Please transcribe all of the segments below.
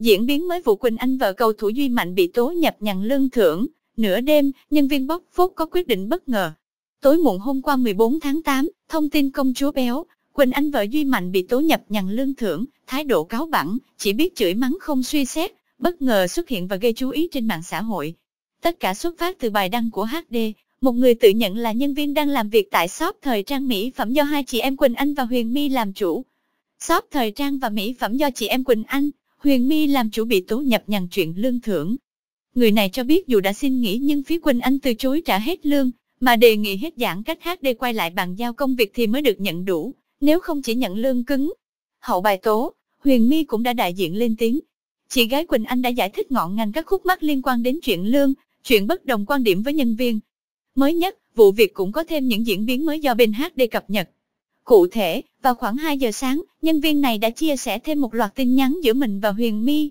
Diễn biến mới vụ Quỳnh Anh vợ cầu thủ Duy Mạnh bị tố nhập nhằn lương thưởng, nửa đêm, nhân viên bóc phốt có quyết định bất ngờ. Tối muộn hôm qua 14 tháng 8, thông tin công chúa béo, Quỳnh Anh vợ Duy Mạnh bị tố nhập nhằn lương thưởng, thái độ cáo bẳng, chỉ biết chửi mắng không suy xét, bất ngờ xuất hiện và gây chú ý trên mạng xã hội. Tất cả xuất phát từ bài đăng của HD, một người tự nhận là nhân viên đang làm việc tại shop thời trang mỹ phẩm do hai chị em Quỳnh Anh và Huyền My làm chủ. Shop thời trang và mỹ phẩm do chị em Quỳnh Anh, Huyền My làm chủ bị tố nhập nhằn chuyện lương thưởng. Người này cho biết dù đã xin nghỉ nhưng phía Quỳnh Anh từ chối trả hết lương, mà đề nghị hết giãn cách hát để quay lại bàn giao công việc thì mới được nhận đủ, nếu không chỉ nhận lương cứng. Hậu bài tố, Huyền My cũng đã đại diện lên tiếng. Chị gái Quỳnh Anh đã giải thích ngọn ngành các khúc mắc liên quan đến chuyện lương, chuyện bất đồng quan điểm với nhân viên. Mới nhất, vụ việc cũng có thêm những diễn biến mới do bên hát đề cập nhật. Cụ thể, vào khoảng 2 giờ sáng, nhân viên này đã chia sẻ thêm một loạt tin nhắn giữa mình và Huyền My.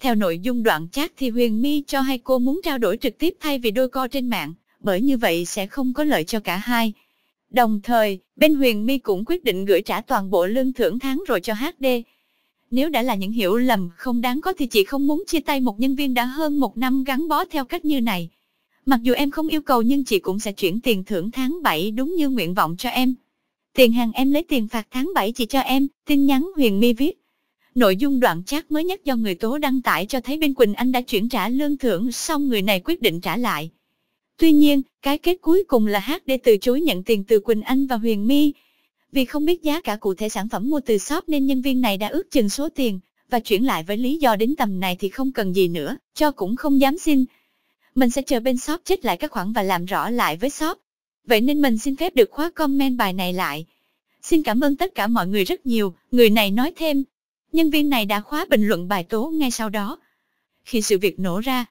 Theo nội dung đoạn chat thì Huyền My cho hai cô muốn trao đổi trực tiếp thay vì đôi co trên mạng, bởi như vậy sẽ không có lợi cho cả hai. Đồng thời, bên Huyền My cũng quyết định gửi trả toàn bộ lương thưởng tháng rồi cho HD. Nếu đã là những hiểu lầm không đáng có thì chị không muốn chia tay một nhân viên đã hơn một năm gắn bó theo cách như này. Mặc dù em không yêu cầu nhưng chị cũng sẽ chuyển tiền thưởng tháng 7 đúng như nguyện vọng cho em tiền hàng em lấy tiền phạt tháng 7 chị cho em, tin nhắn Huyền My viết. Nội dung đoạn chat mới nhất do người tố đăng tải cho thấy bên Quỳnh Anh đã chuyển trả lương thưởng xong người này quyết định trả lại. Tuy nhiên, cái kết cuối cùng là hát để từ chối nhận tiền từ Quỳnh Anh và Huyền My. Vì không biết giá cả cụ thể sản phẩm mua từ shop nên nhân viên này đã ước chừng số tiền và chuyển lại với lý do đến tầm này thì không cần gì nữa, cho cũng không dám xin. Mình sẽ chờ bên shop chết lại các khoản và làm rõ lại với shop, Vậy nên mình xin phép được khóa comment bài này lại. Xin cảm ơn tất cả mọi người rất nhiều, người này nói thêm. Nhân viên này đã khóa bình luận bài tố ngay sau đó. Khi sự việc nổ ra,